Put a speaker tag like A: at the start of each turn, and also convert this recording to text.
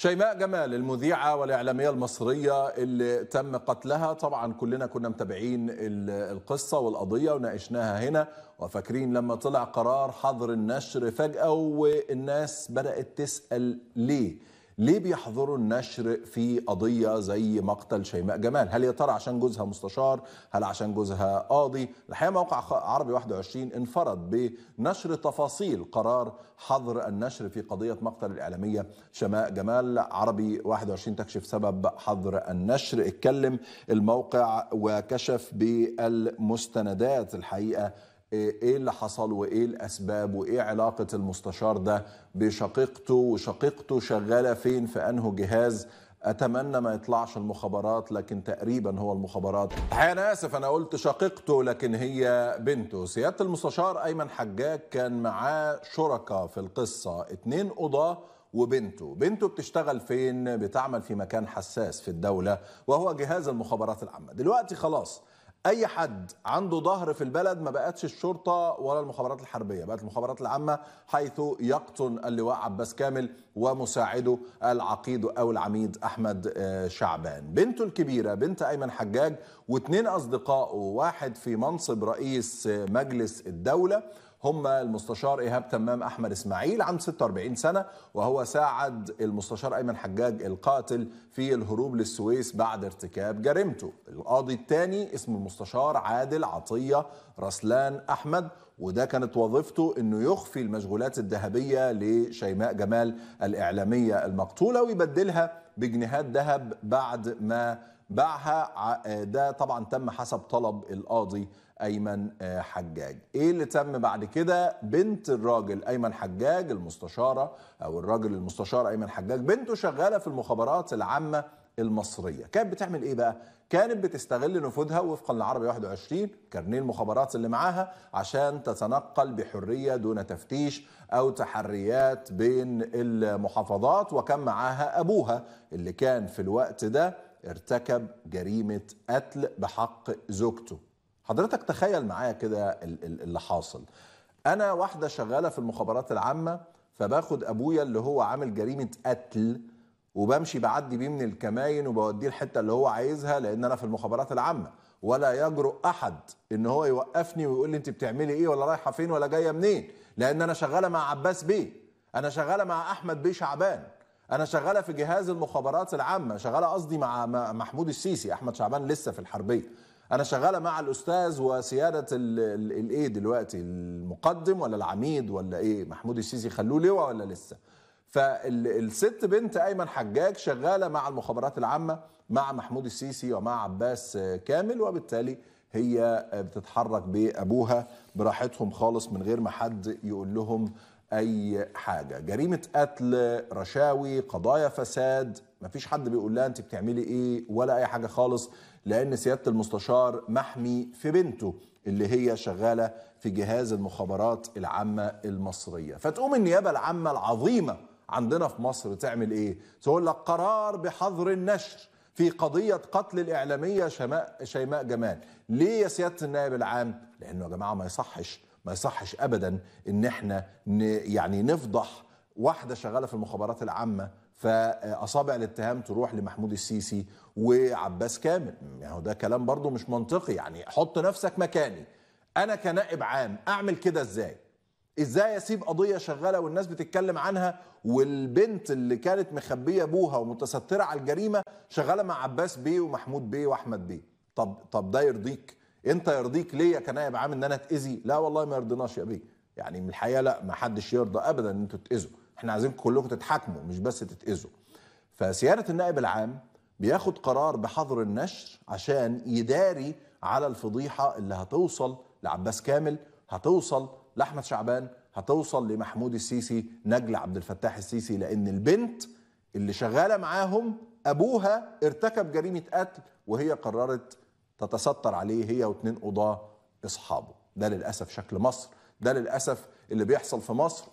A: شيماء جمال المذيعة والإعلامية المصرية اللي تم قتلها طبعا كلنا كنا متابعين القصة والقضية وناقشناها هنا وفاكرين لما طلع قرار حظر النشر فجأة والناس بدأت تسأل ليه ليه بيحظروا النشر في قضية زي مقتل شيماء جمال هل يا ترى عشان جوزها مستشار هل عشان جوزها قاضي الحقيقة موقع عربي 21 انفرد بنشر تفاصيل قرار حظر النشر في قضية مقتل الإعلامية شماء جمال عربي 21 تكشف سبب حظر النشر اتكلم الموقع وكشف بالمستندات الحقيقة إيه،, ايه اللي حصل وايه الاسباب وايه علاقه المستشار ده بشقيقته وشقيقته شغاله فين في انه جهاز اتمنى ما يطلعش المخابرات لكن تقريبا هو المخابرات الحقيقه انا اسف انا قلت شقيقته لكن هي بنته سياده المستشار ايمن حجاج كان معاه شركاء في القصه اتنين قضاه وبنته بنته بتشتغل فين بتعمل في مكان حساس في الدوله وهو جهاز المخابرات العامه دلوقتي خلاص اي حد عنده ظهر في البلد ما بقتش الشرطه ولا المخابرات الحربيه بقت المخابرات العامه حيث يقطن اللواء عباس كامل ومساعده العقيد او العميد احمد آه، شعبان بنته الكبيره بنت ايمن حجاج واثنين اصدقائه واحد في منصب رئيس مجلس الدوله هم المستشار ايهاب تمام احمد اسماعيل عام 46 سنه وهو ساعد المستشار ايمن حجاج القاتل في الهروب للسويس بعد ارتكاب جريمته القاضي الثاني اسم المستشار عادل عطيه رسلان احمد وده كانت وظيفته انه يخفي المشغولات الذهبيه لشيماء جمال الاعلاميه المقتوله ويبدلها بجنيهات ذهب بعد ما باعها آه، ده طبعا تم حسب طلب القاضي ايمن آه، حجاج ايه اللي تم بعد كده بنت الراجل ايمن حجاج المستشاره او الراجل المستشار ايمن حجاج بنته شغاله في المخابرات العامه المصريه كانت بتعمل ايه بقى كانت بتستغل نفوذها وفقا لعربي 21 كارنيه المخابرات اللي معاها عشان تتنقل بحريه دون تفتيش او تحريات بين المحافظات وكان معاها ابوها اللي كان في الوقت ده ارتكب جريمه قتل بحق زوجته حضرتك تخيل معايا كده اللي حاصل انا واحده شغاله في المخابرات العامه فباخد ابويا اللي هو عامل جريمه قتل وبمشي بعدي بيه من الكماين وبوديه الحته اللي هو عايزها لان انا في المخابرات العامه ولا يجرؤ احد ان هو يوقفني ويقول لي انت بتعملي ايه ولا رايحه فين ولا جايه منين لان انا شغاله مع عباس بيه انا شغاله مع احمد بيه شعبان انا شغاله في جهاز المخابرات العامه شغاله قصدي مع محمود السيسي احمد شعبان لسه في الحربيه انا شغاله مع الاستاذ وسياده الايه دلوقتي المقدم ولا العميد ولا ايه محمود السيسي خلوه لواء ولا لسه فالست بنت ايمن حجاج شغاله مع المخابرات العامه مع محمود السيسي ومع عباس كامل وبالتالي هي بتتحرك بابوها براحتهم خالص من غير ما حد يقول لهم اي حاجه جريمه قتل رشاوي قضايا فساد مفيش حد بيقول لها انت بتعملي ايه ولا اي حاجه خالص لان سياده المستشار محمي في بنته اللي هي شغاله في جهاز المخابرات العامه المصريه فتقوم النيابه العامه العظيمه عندنا في مصر تعمل ايه تقول لك قرار بحظر النشر في قضية قتل الإعلامية شماء شيماء جمال ليه يا سيادة النائب العام؟ لأنه يا جماعة ما يصحش ما يصحش ابدا ان احنا يعني نفضح واحده شغاله في المخابرات العامه فاصابع الاتهام تروح لمحمود السيسي وعباس كامل يعني ده كلام برضو مش منطقي يعني حط نفسك مكاني انا كنائب عام اعمل كده ازاي ازاي اسيب قضيه شغاله والناس بتتكلم عنها والبنت اللي كانت مخبيه ابوها ومتستره على الجريمه شغاله مع عباس بيه ومحمود بيه واحمد بيه طب طب ده يرضيك انت يرضيك ليا كنائب عام ان انا اتاذي لا والله ما يرضيناش يا بيه يعني من الحقيقه لا ما حدش يرضى ابدا ان انتوا تتاذوا احنا عايزينكم كلكم تتحاكموا مش بس تتاذوا فسياده النائب العام بياخد قرار بحظر النشر عشان يداري على الفضيحه اللي هتوصل لعباس كامل هتوصل لاحمد شعبان هتوصل لمحمود السيسي نجل عبد الفتاح السيسي لان البنت اللي شغاله معاهم ابوها ارتكب جريمه قتل وهي قررت تتستر عليه هي واثنين قضاه اصحابه ده للاسف شكل مصر ده للاسف اللي بيحصل في مصر